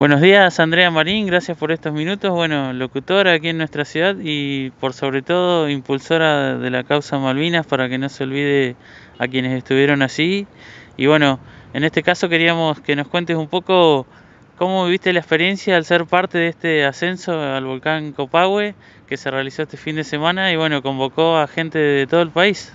Buenos días, Andrea Marín, gracias por estos minutos. Bueno, locutora aquí en nuestra ciudad y por sobre todo impulsora de la causa Malvinas para que no se olvide a quienes estuvieron así. Y bueno, en este caso queríamos que nos cuentes un poco cómo viviste la experiencia al ser parte de este ascenso al volcán Copahue que se realizó este fin de semana y bueno, convocó a gente de todo el país.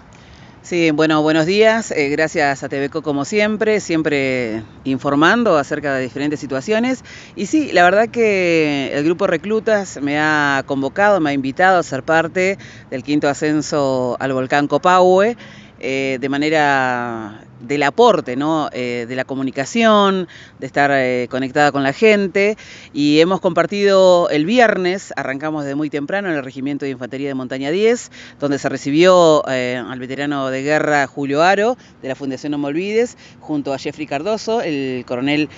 Sí, bueno, buenos días. Eh, gracias a TVCO como siempre, siempre informando acerca de diferentes situaciones. Y sí, la verdad que el grupo Reclutas me ha convocado, me ha invitado a ser parte del quinto ascenso al volcán Copahue. Eh, de manera del aporte, ¿no? Eh, de la comunicación, de estar eh, conectada con la gente. Y hemos compartido el viernes, arrancamos de muy temprano en el Regimiento de Infantería de Montaña 10, donde se recibió eh, al veterano de guerra Julio Aro, de la Fundación No Me Olvides, junto a Jeffrey Cardoso, el coronel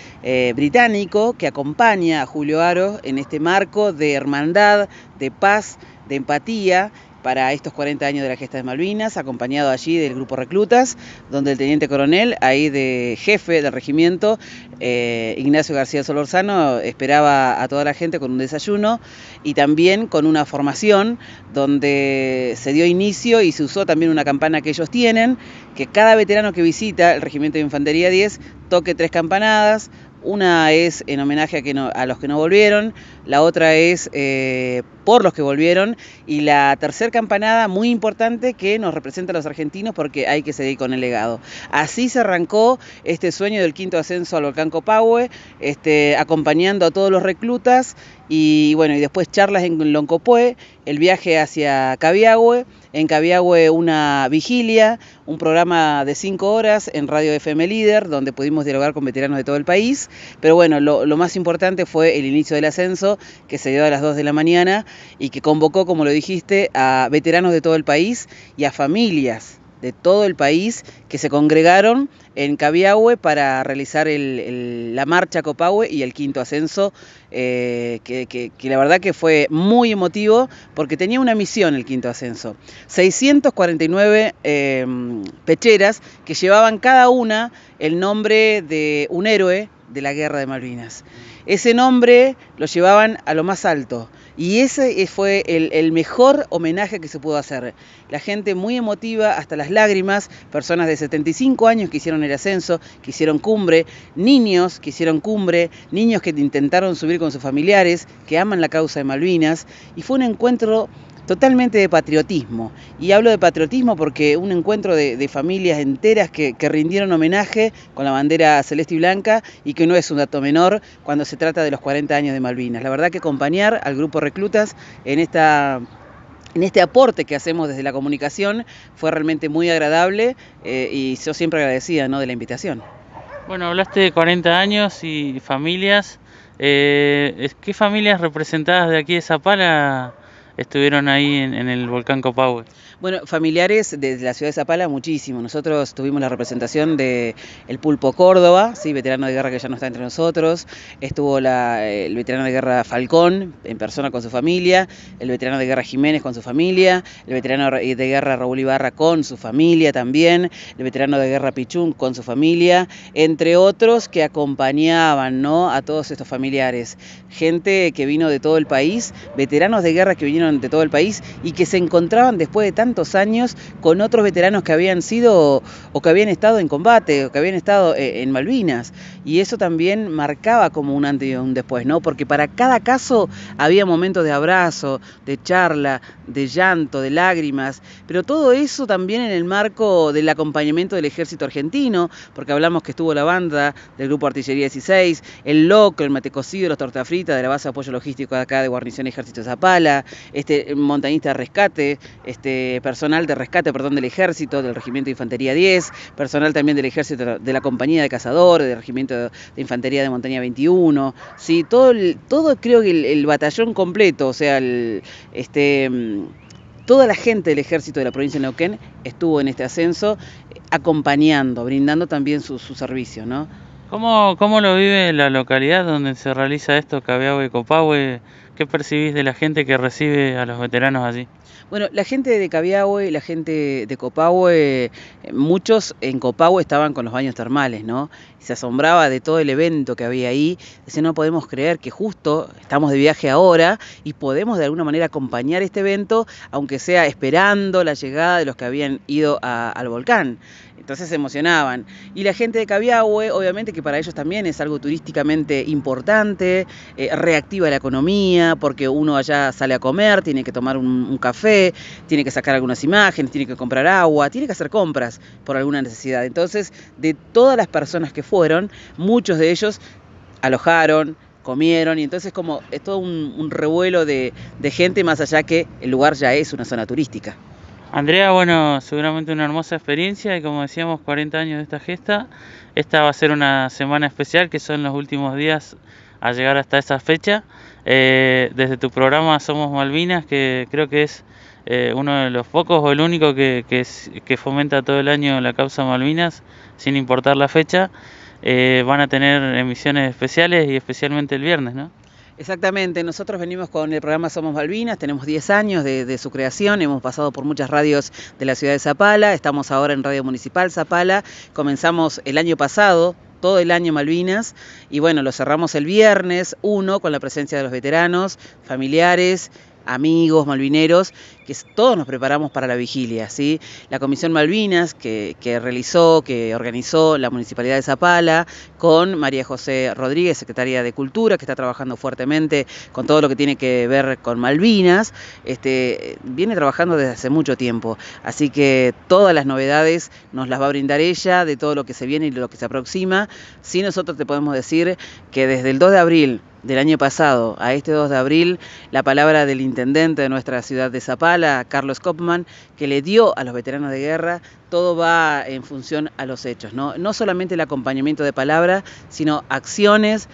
británico, que acompaña a Julio Aro en este marco de hermandad, de paz, de empatía para estos 40 años de la gesta de Malvinas, acompañado allí del grupo Reclutas, donde el teniente coronel, ahí de jefe del regimiento, eh, Ignacio García Solorzano, esperaba a toda la gente con un desayuno y también con una formación donde se dio inicio y se usó también una campana que ellos tienen, que cada veterano que visita el regimiento de Infantería 10 toque tres campanadas, una es en homenaje a, los que no volvieron, la otra es eh, por los que volvieron y la tercera campanada muy importante que nos representa a los argentinos porque hay que seguir con el legado. Así se arrancó este sueño del quinto ascenso al volcán Copahue, este, acompañando a todos los reclutas y bueno, y después charlas en Loncopué, el viaje hacia Cabiagüe, en Cabiagüe una vigilia, un programa de cinco horas en Radio FM Líder, donde pudimos dialogar con veteranos de todo el país. Pero bueno, lo, más importante fue el inicio del ascenso, que se dio a las 2 de la mañana y que convocó, como lo dijiste, a veteranos de todo el país y a familias de todo el país que se congregaron en Cabiahue para realizar la marcha Copahue y el quinto ascenso, eh, que, la verdad que fue muy emotivo porque tenía una misión el quinto ascenso. 649 em, pecheras que llevaban cada una el nombre de un héroe de la guerra de Malvinas. Ese nombre lo llevaban a lo más alto y ese eh, fue el, mejor homenaje que se pudo hacer. La gente muy emotiva, hasta las lágrimas, personas de 75 años que hicieron el ascenso, que hicieron cumbre, niños que hicieron cumbre, niños que intentaron subir con sus familiares, que aman la causa de Malvinas. Y fue un encuentro totalmente de patriotismo. Y hablo de patriotismo porque un encuentro de, familias enteras que, rindieron homenaje con la bandera celeste y blanca y que no es un dato menor cuando se trata de los 40 años de Malvinas. La verdad que acompañar al grupo Reclutas en esta... En este aporte que hacemos desde la comunicación fue realmente muy agradable eh, y yo siempre agradecida de la invitación. Bueno, hablaste de 40 años y familias. Eh, ¿Qué familias representadas de aquí de Zapala estuvieron ahí en, el volcán Copahue. Bueno, familiares de la ciudad de Zapala, muchísimo. Nosotros tuvimos la representación de el Pulpo Córdoba, sí, veterano de guerra que ya no está entre nosotros. Estuvo la, el veterano de guerra Falcón en persona con su familia, el veterano de guerra Jiménez con su familia, el veterano de guerra Raúl Ibarra con su familia también, el veterano de guerra Pichún con su familia, entre otros que acompañaban ¿no? a todos estos familiares. Gente que vino de todo el país, veteranos de guerra que vinieron de todo el país y que se encontraban después de tantos años con otros veteranos que habían sido o que habían estado en combate o que habían estado eh, en Malvinas. Y eso también marcaba como un antes y un después, ¿no? Porque para cada caso había momentos de abrazo, de charla, de llanto, de lágrimas, pero todo eso también en el marco del acompañamiento del ejército argentino, porque hablamos que estuvo la banda del grupo Artillería 16, el Loco, el Matecocido, los Tortafritas de la base de apoyo logístico de acá de Guarnición Ejército Zapala, este montañista de rescate, este personal de rescate, perdón, del ejército, del regimiento de infantería 10, personal también del ejército de la compañía de cazadores, del regimiento de infantería de montaña 21, ¿sí? todo, todo creo que el, batallón completo, o sea, este, mm, toda la gente del ejército de la provincia de Neuquén estuvo en este ascenso acompañando, brindando también su, servicio, ¿no? ¿Cómo, ¿Cómo, lo vive la localidad donde se realiza esto, Cabeagüe y Copahue? ¿Qué percibís de la gente que recibe a los veteranos allí? Bueno, la gente de y la gente de Copahue, eh, muchos en Copahue estaban con los baños termales, ¿no? se asombraba de todo el evento que había ahí. Decía, no podemos creer que justo estamos de viaje ahora y podemos de alguna manera acompañar este evento, aunque sea esperando la llegada de los que habían ido al volcán. Entonces se emocionaban. Y la gente de Cabiahue, obviamente que para ellos también es algo turísticamente importante, eh, reactiva la economía, porque uno allá sale a comer, tiene que tomar un café tiene que sacar algunas imágenes, tiene que comprar agua, tiene que hacer compras por alguna necesidad. Entonces, de todas las personas que fueron, muchos de ellos alojaron, comieron y entonces como es todo un, revuelo de, de, gente más allá que el lugar ya es una zona turística. Andrea, bueno, seguramente una hermosa experiencia y como decíamos, 40 años de esta gesta. Esta va a ser una semana especial que son los últimos días a llegar hasta esa fecha. Eh, desde tu programa Somos Malvinas, que creo que es eh, uno de los pocos o el único que, fomenta todo el año la causa Malvinas, sin importar la fecha, eh, van a tener emisiones especiales y especialmente el viernes, ¿no? Exactamente, nosotros venimos con el programa Somos Malvinas, tenemos 10 años de, de, su creación, hemos pasado por muchas radios de la ciudad de Zapala, estamos ahora en Radio Municipal Zapala, comenzamos el año pasado, todo el año Malvinas y bueno, lo cerramos el viernes, uno, con la presencia de los veteranos, familiares, amigos malvineros que todos nos preparamos para la vigilia. ¿sí? La Comisión Malvinas, que, realizó, que organizó la Municipalidad de Zapala, con María José Rodríguez, Secretaria de Cultura, que está trabajando fuertemente con todo lo que tiene que ver con Malvinas, este, viene trabajando desde hace mucho tiempo. Así que todas las novedades nos las va a brindar ella de todo lo que se viene y lo que se aproxima. Sí nosotros te podemos decir que desde el 2 de abril del año pasado a este 2 de abril, la palabra del intendente de nuestra ciudad de Zapala, a Carlos Kopman, que le dio a los veteranos de guerra, todo va en función a los hechos, ¿no? No solamente el acompañamiento de palabra, sino acciones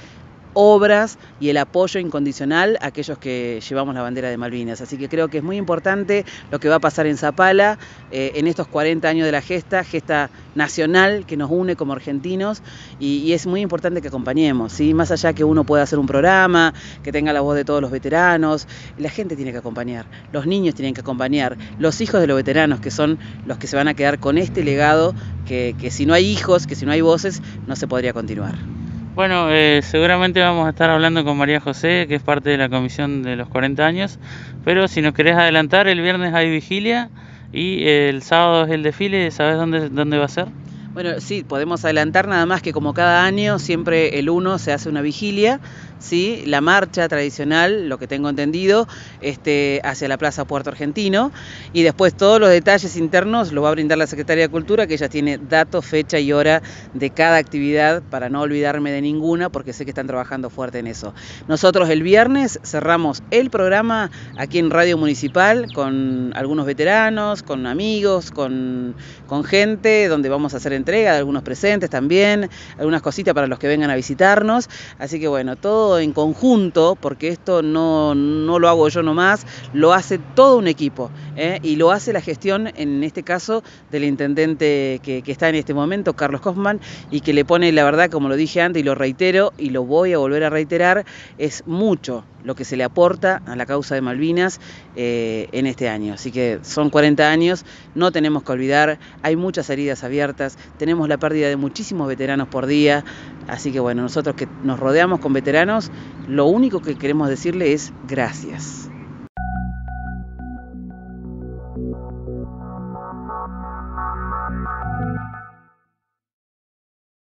obras y el apoyo incondicional a aquellos que llevamos la bandera de Malvinas. Así que creo que es muy importante lo que va a pasar en Zapala eh, en estos 40 años de la gesta, gesta nacional que nos une como argentinos y, es muy importante que acompañemos, más allá que uno pueda hacer un programa, que tenga la voz de todos los veteranos, la gente tiene que acompañar, los niños tienen que acompañar, los hijos de los veteranos que son los que se van a quedar con este legado que si no hay hijos, que si no hay voces, no se podría continuar. Bueno, eh, seguramente vamos a estar hablando con María José, que es parte de la comisión de los 40 años, pero si nos querés adelantar, el viernes hay vigilia y el sábado es el desfile, ¿sabes dónde, dónde va a ser? Bueno, sí, podemos adelantar nada más que como cada año, siempre el 1 se hace una vigilia, ¿sí? la marcha tradicional, lo que tengo entendido, este, hacia la Plaza Puerto Argentino, y después todos los detalles internos lo va a brindar la Secretaría de Cultura, que ella tiene datos, fecha y hora de cada actividad, para no olvidarme de ninguna, porque sé que están trabajando fuerte en eso. Nosotros el viernes cerramos el programa aquí en Radio Municipal con algunos veteranos, con amigos, con, con gente, donde vamos a hacer entrevistas entrega de algunos presentes también, algunas cositas para los que vengan a visitarnos. Así que bueno, todo en conjunto, porque esto no, no lo hago yo nomás, lo hace todo un equipo ¿eh? y lo hace la gestión, en este caso, del intendente que, está en este momento, Carlos Kaufman, y que le pone, la verdad, como lo dije antes y lo reitero y lo voy a volver a reiterar, es mucho lo que se le aporta a la causa de Malvinas eh, en este año. Así que son 40 años, no tenemos que olvidar, hay muchas heridas abiertas, tenemos la pérdida de muchísimos veteranos por día, así que bueno, nosotros que nos rodeamos con veteranos, lo único que queremos decirle es gracias.